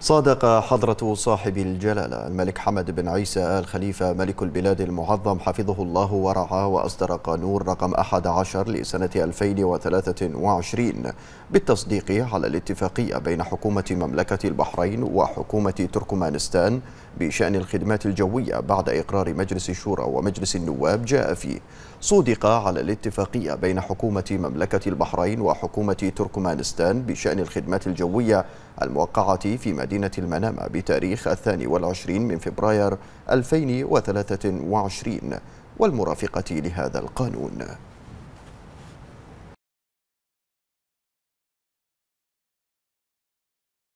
صادق حضرة صاحب الجلالة الملك حمد بن عيسى آل خليفة ملك البلاد المعظم حفظه الله ورعاه وأصدر قانون رقم 11 لسنة 2023 بالتصديق على الاتفاقية بين حكومة مملكة البحرين وحكومة تركمانستان بشأن الخدمات الجوية بعد إقرار مجلس الشورى ومجلس النواب جاء فيه صودق على الاتفاقية بين حكومة مملكة البحرين وحكومة تركمانستان بشأن الخدمات الجوية الموقعة في مدينة المنامة بتاريخ الثاني والعشرين من فبراير 2023 والمرافقة لهذا القانون